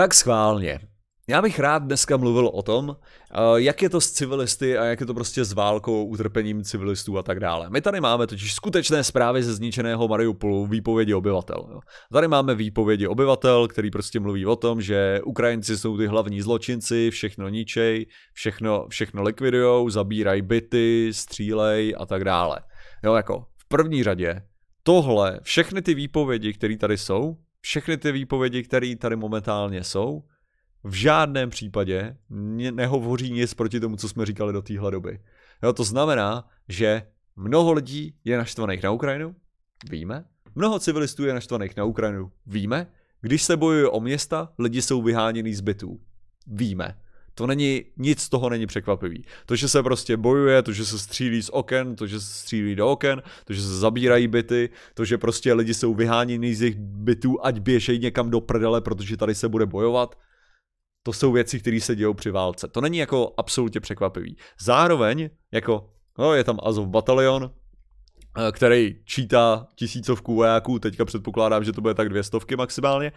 Tak schválně. Já bych rád dneska mluvil o tom, eh, jak je to s civilisty a jak je to prostě s válkou, utrpením civilistů a tak dále. My tady máme totiž skutečné zprávy ze zničeného Mariupolu, výpovědi obyvatel. Jo. Tady máme výpovědi obyvatel, který prostě mluví o tom, že Ukrajinci jsou ty hlavní zločinci, všechno ničej, všechno, všechno likvidujou, zabírají byty, střílej a tak dále. Jo, jako v první řadě tohle, všechny ty výpovědi, které tady jsou, všechny ty výpovědi, které tady momentálně jsou, v žádném případě nehovoří nic proti tomu, co jsme říkali do téhle doby. Jo, to znamená, že mnoho lidí je naštvaných na Ukrajinu, víme, mnoho civilistů je naštvaných na Ukrajinu, víme, když se bojuje o města, lidi jsou vyháněni z bytů, víme. To není, nic z toho není překvapivý. To, že se prostě bojuje, to, že se střílí z oken, to, že se střílí do oken, to, že se zabírají byty, to, že prostě lidi jsou vyháněni z jejich bytů, ať běžejí někam do prdele, protože tady se bude bojovat. To jsou věci, které se dějou při válce. To není jako absolutně překvapivý. Zároveň, jako, no, je tam Azov batalion, Eh, který čítá tisícovku vojáků, teďka předpokládám, že to bude tak dvě stovky maximálně.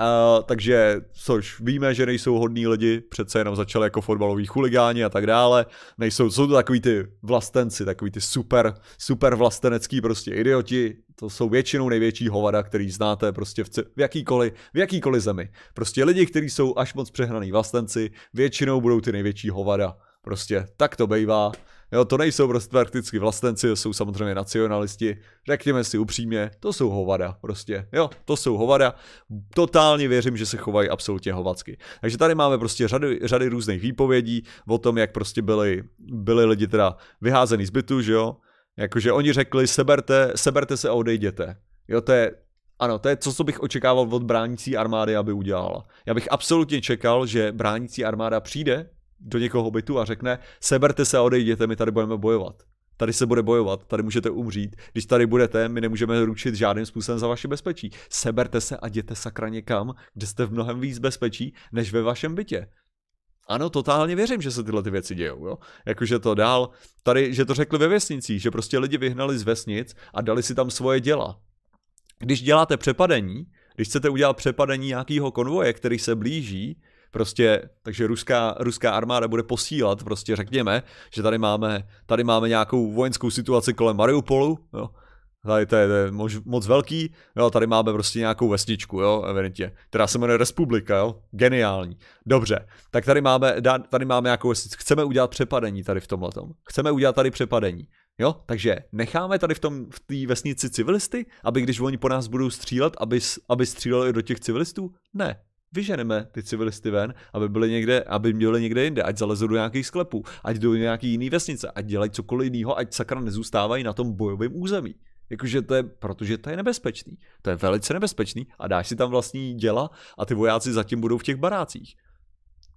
Uh, takže, což víme, že nejsou hodní lidi, přece jenom začali jako fotbaloví chuligáni a tak dále. Nejsou, jsou to takový ty vlastenci, takový ty super, super vlastenecký prostě idioti. To jsou většinou největší hovada, který znáte prostě v, v, jakýkoliv, v jakýkoliv zemi. Prostě lidi, kteří jsou až moc přehnaný vlastenci, většinou budou ty největší hovada. Prostě tak to bývá. Jo, to nejsou prostě prakticky vlastenci, to jsou samozřejmě nacionalisti. Řekněme si upřímně, to jsou hovada prostě. Jo, to jsou hovada. Totálně věřím, že se chovají absolutně hovacky. Takže tady máme prostě řady, řady různých výpovědí o tom, jak prostě byli, byli lidi teda vyházený z bytu, že jo. Jakože oni řekli, seberte, seberte se a odejděte. Jo, to je, ano, to je to, co bych očekával od bránící armády, aby udělala. Já bych absolutně čekal, že bránící armáda přijde do někoho bytu a řekne, seberte se a odejděte, my tady budeme bojovat. Tady se bude bojovat, tady můžete umřít. Když tady budete, my nemůžeme ručit žádným způsobem za vaše bezpečí. Seberte se a jděte sakra někam, kde jste v mnohem víc bezpečí, než ve vašem bytě. Ano, totálně věřím, že se tyhle ty věci dějou, jo. Jakože to dál, tady, že to řekli ve vesnicích, že prostě lidi vyhnali z vesnic a dali si tam svoje děla. Když děláte přepadení, když chcete udělat přepadení nějakého konvoje, který se blíží, Prostě, takže ruská, ruská armáda bude posílat, prostě řekněme, že tady máme, tady máme nějakou vojenskou situaci kolem Mariupolu, jo, Tady to je, to je mož, moc velký, jo, tady máme prostě nějakou vesničku, jo, evidentně, která se jmenuje Republika, jo, geniální. Dobře, tak tady máme, tady máme nějakou vesničku, chceme udělat přepadení tady v tomhletom, chceme udělat tady přepadení, jo, takže necháme tady v tom, v té vesnici civilisty, aby když oni po nás budou střílet, aby, aby stříleli do těch civilistů? Ne, vyženeme ty civilisty ven, aby byli někde, aby byli někde jinde, ať zalezou do nějakých sklepů, ať do nějaký jiný vesnice, ať dělají cokoliv jiného, ať sakra nezůstávají na tom bojovém území. Jakože to je, protože to je nebezpečný. To je velice nebezpečný a dáš si tam vlastní děla a ty vojáci zatím budou v těch barácích.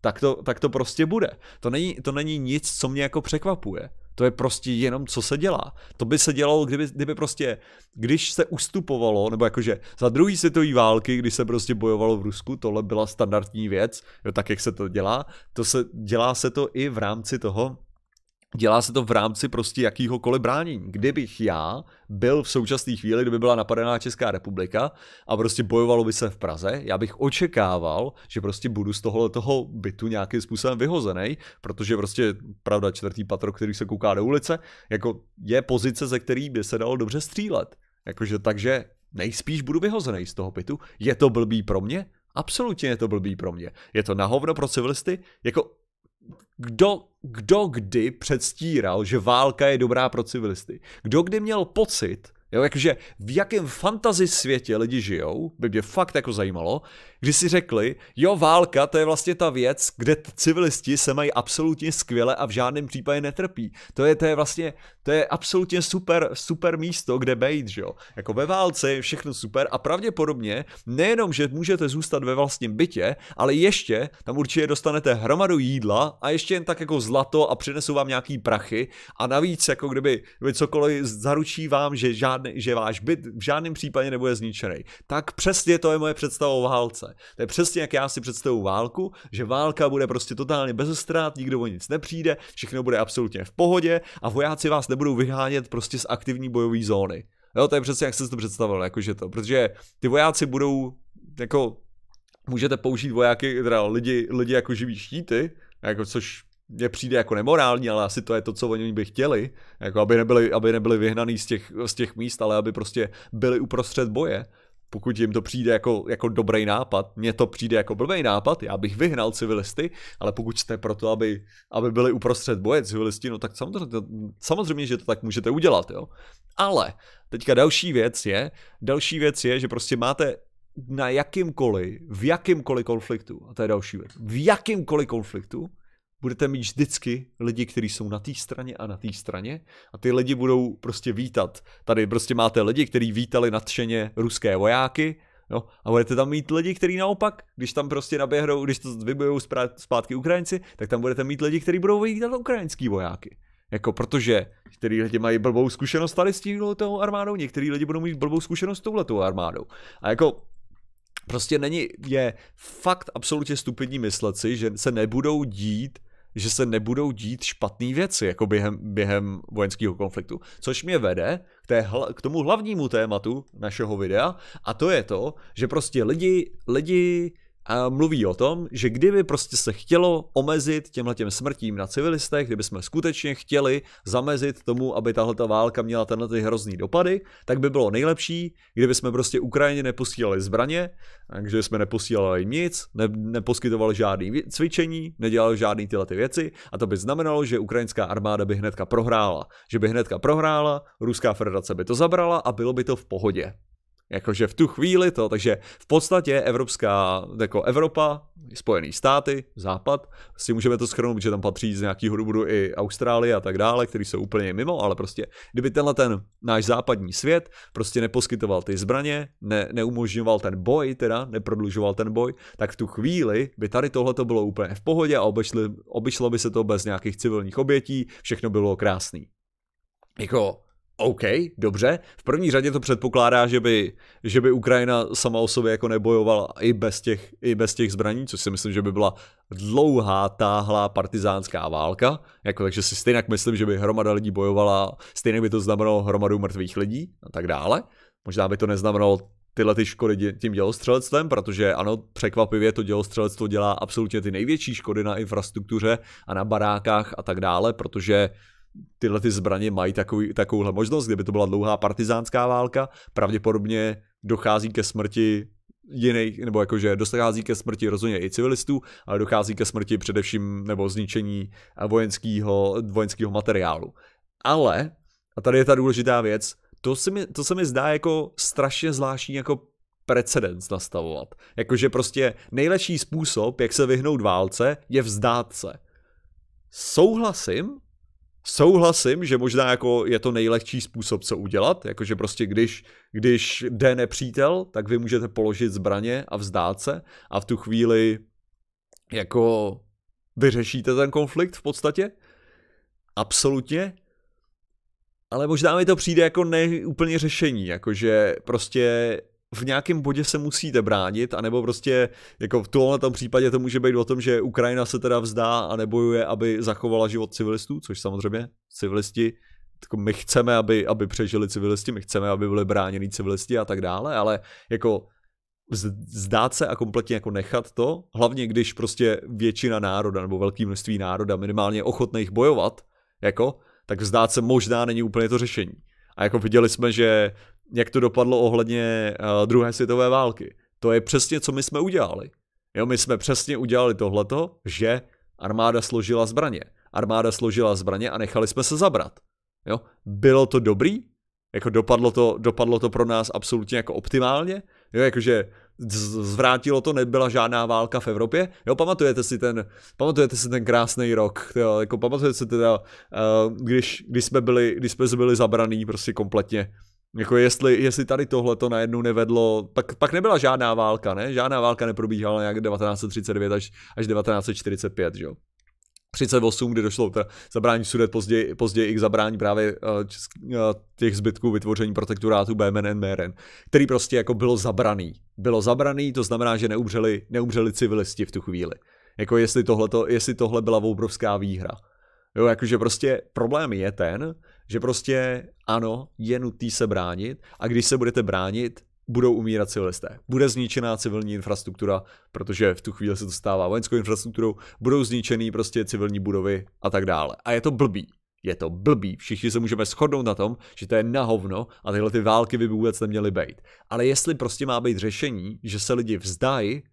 Tak to, tak to prostě bude. To není, to není nic, co mě jako překvapuje. To je prostě jenom, co se dělá. To by se dělalo, kdyby, kdyby prostě, když se ustupovalo, nebo jakože za druhý světové války, když se prostě bojovalo v Rusku, tohle byla standardní věc, jo, tak jak se to dělá, to se, dělá se to i v rámci toho, Dělá se to v rámci prostě jakýhokoliv bránění. Kdybych já byl v současné chvíli, kdyby byla napadená Česká republika a prostě bojovalo by se v Praze, já bych očekával, že prostě budu z tohohle toho bytu nějakým způsobem vyhozený, protože prostě, pravda, čtvrtý patro, který se kouká do ulice, jako je pozice, ze který by se dalo dobře střílet. Jakože takže nejspíš budu vyhozený z toho bytu. Je to blbý pro mě? Absolutně je to blbý pro mě. Je to na hovno pro civilisty? Jako kdo kdo kdy předstíral, že válka je dobrá pro civilisty. Kdo kdy měl pocit, jo, jakože v jakém fantazi světě lidi žijou, by mě fakt jako zajímalo, kdy si řekli, jo, válka to je vlastně ta věc, kde civilisti se mají absolutně skvěle a v žádném případě netrpí. To je, to je vlastně, to je absolutně super, super místo, kde být, že jo. Jako ve válce je všechno super a pravděpodobně nejenom, že můžete zůstat ve vlastním bytě, ale ještě tam určitě dostanete hromadu jídla a ještě jen tak jako zlato a přinesou vám nějaký prachy a navíc jako kdyby, kdyby cokoliv zaručí vám, že, žádný, že váš byt v žádném případě nebude zničený. Tak přesně to je moje představa o válce. To je přesně jak já si představuju válku, že válka bude prostě totálně bez ztrát, nikdo o nic nepřijde, všechno bude absolutně v pohodě a vojáci vás nebudou vyhánět prostě z aktivní bojové zóny. Jo, to je přesně jak jsem si to představil, jakože to, protože ty vojáci budou jako můžete použít vojáky, teda lidi, lidi jako živý štíty, jako což mně přijde jako nemorální, ale asi to je to, co oni by chtěli, jako aby nebyli, aby nebyli vyhnaný z těch, z těch míst, ale aby prostě byli uprostřed boje pokud jim to přijde jako, jako dobrý nápad, mně to přijde jako blbý nápad, já bych vyhnal civilisty, ale pokud jste proto, aby, aby byli uprostřed boje civilisti, no tak samozřejmě, samozřejmě, že to tak můžete udělat, jo. Ale teďka další věc je, další věc je, že prostě máte na jakýmkoliv, v jakýmkoliv konfliktu, a to je další věc, v jakýmkoliv konfliktu, budete mít vždycky lidi, kteří jsou na té straně a na té straně a ty lidi budou prostě vítat. Tady prostě máte lidi, kteří vítali nadšeně ruské vojáky, Jo? A budete tam mít lidi, kteří naopak, když tam prostě naběhnou, když to vybojou zpátky Ukrajinci, tak tam budete mít lidi, kteří budou vyjídat ukrajinský vojáky. Jako protože některý lidi mají blbou zkušenost tady s tímhletou armádou, některý lidi budou mít blbou zkušenost s touhletou armádou. A jako prostě není, je fakt absolutně stupidní myslet si, že se nebudou dít že se nebudou dít špatné věci jako během, během vojenského konfliktu. Což mě vede k, té, k tomu hlavnímu tématu našeho videa a to je to, že prostě lidi, lidi a mluví o tom, že kdyby prostě se chtělo omezit těmhle těm smrtím na civilistech, kdyby jsme skutečně chtěli zamezit tomu, aby tahle válka měla tenhle ty hrozný dopady, tak by bylo nejlepší, kdyby jsme prostě Ukrajině neposílali zbraně, takže jsme neposílali nic, ne, neposkytovali žádný cvičení, nedělali žádný tyhle ty věci a to by znamenalo, že ukrajinská armáda by hnedka prohrála. Že by hnedka prohrála, Ruská federace by to zabrala a bylo by to v pohodě. Jakože v tu chvíli to, takže v podstatě Evropská, jako Evropa, Spojené státy, Západ, si můžeme to schrnout, že tam patří z nějakého důvodu i Austrálie a tak dále, který jsou úplně mimo, ale prostě kdyby tenhle ten náš západní svět prostě neposkytoval ty zbraně, ne, neumožňoval ten boj, teda neprodlužoval ten boj, tak v tu chvíli by tady tohle to bylo úplně v pohodě a obešli, obyšlo by se to bez nějakých civilních obětí, všechno bylo krásný. Jako, OK, dobře. V první řadě to předpokládá, že by, že by Ukrajina sama o sobě jako nebojovala i bez, těch, i bez těch zbraní, což si myslím, že by byla dlouhá, táhlá partizánská válka. Jako, takže si stejně myslím, že by hromada lidí bojovala, stejně by to znamenalo hromadu mrtvých lidí a tak dále. Možná by to neznamenalo tyhle ty škody tím dělostřelectvem, protože ano, překvapivě to dělostřelectvo dělá absolutně ty největší škody na infrastruktuře a na barákách a tak dále, protože tyhle ty zbraně mají takový, takovouhle možnost, kdyby to byla dlouhá partizánská válka, pravděpodobně dochází ke smrti jiných, nebo jakože dochází ke smrti rozhodně i civilistů, ale dochází ke smrti především nebo zničení eh, vojenského, vojenského materiálu. Ale, a tady je ta důležitá věc, to se mi, to se mi zdá jako strašně zvláštní jako precedens nastavovat. Jakože prostě nejlepší způsob, jak se vyhnout válce, je vzdát se. Souhlasím, Souhlasím, že možná jako je to nejlehčí způsob, co udělat, jakože prostě když, když jde nepřítel, tak vy můžete položit zbraně a vzdát se a v tu chvíli jako vyřešíte ten konflikt v podstatě. Absolutně. Ale možná mi to přijde jako neúplně řešení, jakože prostě v nějakém bodě se musíte bránit, anebo prostě jako v tomhle tom případě to může být o tom, že Ukrajina se teda vzdá a nebojuje, aby zachovala život civilistů, což samozřejmě civilisti, jako my chceme, aby, aby přežili civilisti, my chceme, aby byli bráněni civilisti a tak dále, ale jako zdát se a kompletně jako nechat to, hlavně když prostě většina národa nebo velké množství národa minimálně ochotných bojovat, jako, tak vzdát se možná není úplně to řešení. A jako viděli jsme, že jak to dopadlo ohledně uh, druhé světové války. To je přesně, co my jsme udělali. Jo, my jsme přesně udělali tohleto, že armáda složila zbraně. Armáda složila zbraně a nechali jsme se zabrat. Jo, bylo to dobrý? Jako dopadlo to, dopadlo to pro nás absolutně jako optimálně? Jo, jakože zvrátilo to, nebyla žádná válka v Evropě. Jo, pamatujete si ten, pamatujete si ten krásný rok, jo, jako pamatujete si teda, uh, když, když, jsme byli, když jsme byli zabraný prostě kompletně jako jestli, jestli tady tohle to najednou nevedlo, pak, pak nebyla žádná válka, ne? Žádná válka neprobíhala nějak 1939 až, až 1945, že jo? 38, kdy došlo teda zabrání sudet, později, později i k zabrání právě uh, česk, uh, těch zbytků vytvoření protektorátu Bémen and Meren, který prostě jako bylo zabraný. Bylo zabraný, to znamená, že neumřeli, neumřeli civilisti v tu chvíli. Jako jestli, tohleto, jestli tohle byla obrovská výhra. Jo, jakože prostě problém je ten, že prostě ano, je nutný se bránit a když se budete bránit, budou umírat civilisté. Bude zničená civilní infrastruktura, protože v tu chvíli se to stává vojenskou infrastrukturou, budou zničený prostě civilní budovy a tak dále. A je to blbý. Je to blbý. Všichni se můžeme shodnout na tom, že to je na hovno a tyhle ty války by vůbec neměly být. Ale jestli prostě má být řešení, že se lidi vzdají,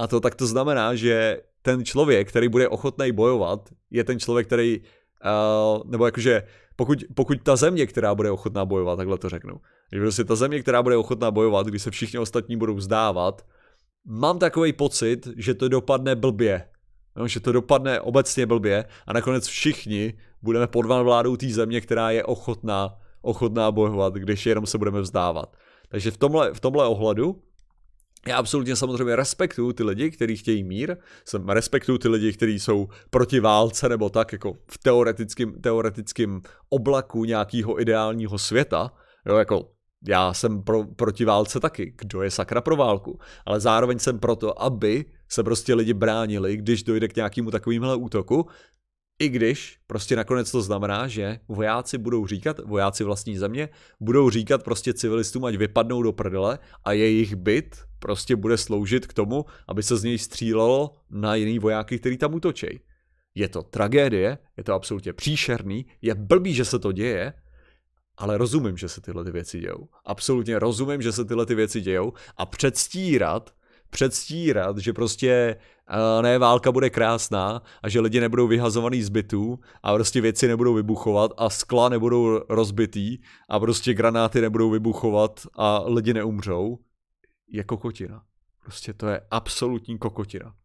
a to tak to znamená, že ten člověk, který bude ochotný bojovat, je ten člověk, který, uh, nebo jakože pokud, pokud ta země, která bude ochotná bojovat, takhle to řeknu, že prostě ta země, která bude ochotná bojovat, když se všichni ostatní budou vzdávat, mám takový pocit, že to dopadne blbě. No, že to dopadne obecně blbě a nakonec všichni budeme pod vládou té země, která je ochotná, ochotná bojovat, když jenom se budeme vzdávat. Takže v tomhle, v tomhle ohledu já absolutně samozřejmě respektuju ty lidi, kteří chtějí mír, jsem respektuju ty lidi, kteří jsou proti válce nebo tak, jako v teoretickém teoretickým oblaku nějakého ideálního světa, jo, jako já jsem pro, proti válce taky, kdo je sakra pro válku, ale zároveň jsem proto, aby se prostě lidi bránili, když dojde k nějakému takovýmhle útoku, i když prostě nakonec to znamená, že vojáci budou říkat, vojáci vlastní země, budou říkat prostě civilistům, ať vypadnou do prdele a jejich byt prostě bude sloužit k tomu, aby se z něj střílelo na jiný vojáky, který tam útočej. Je to tragédie, je to absolutně příšerný, je blbý, že se to děje, ale rozumím, že se tyhle ty věci dějou. Absolutně rozumím, že se tyhle ty věci dějou a předstírat, předstírat, že prostě eh, ne, válka bude krásná a že lidi nebudou vyhazovaný z bytů a prostě věci nebudou vybuchovat a skla nebudou rozbitý a prostě granáty nebudou vybuchovat a lidi neumřou, je kokotina. Prostě to je absolutní kokotina.